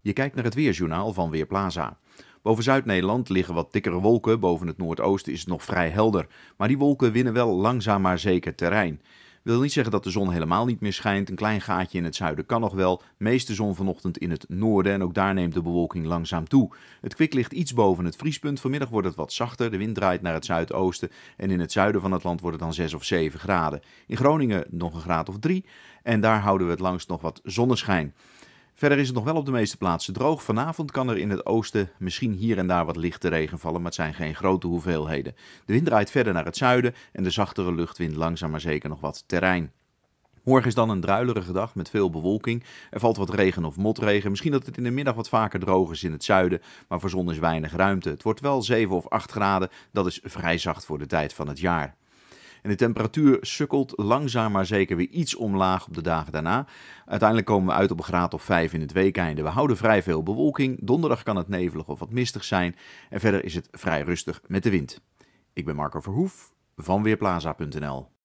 Je kijkt naar het weerjournaal van Weerplaza. Boven Zuid-Nederland liggen wat dikkere wolken, boven het noordoosten is het nog vrij helder. Maar die wolken winnen wel langzaam maar zeker terrein. Wil niet zeggen dat de zon helemaal niet meer schijnt. Een klein gaatje in het zuiden kan nog wel. Meeste zon vanochtend in het noorden en ook daar neemt de bewolking langzaam toe. Het kwik ligt iets boven het vriespunt. Vanmiddag wordt het wat zachter. De wind draait naar het zuidoosten en in het zuiden van het land wordt het dan 6 of 7 graden. In Groningen nog een graad of 3 en daar houden we het langst nog wat zonneschijn. Verder is het nog wel op de meeste plaatsen droog. Vanavond kan er in het oosten misschien hier en daar wat lichte regen vallen, maar het zijn geen grote hoeveelheden. De wind draait verder naar het zuiden en de zachtere lucht wint langzaam maar zeker nog wat terrein. Morgen is dan een druilerige dag met veel bewolking. Er valt wat regen of motregen. Misschien dat het in de middag wat vaker droog is in het zuiden, maar voor zon is weinig ruimte. Het wordt wel 7 of 8 graden, dat is vrij zacht voor de tijd van het jaar. En de temperatuur sukkelt langzaam maar zeker weer iets omlaag op de dagen daarna. Uiteindelijk komen we uit op een graad of 5 in het weekeinde. We houden vrij veel bewolking. Donderdag kan het nevelig of wat mistig zijn. En verder is het vrij rustig met de wind. Ik ben Marco Verhoef van Weerplaza.nl.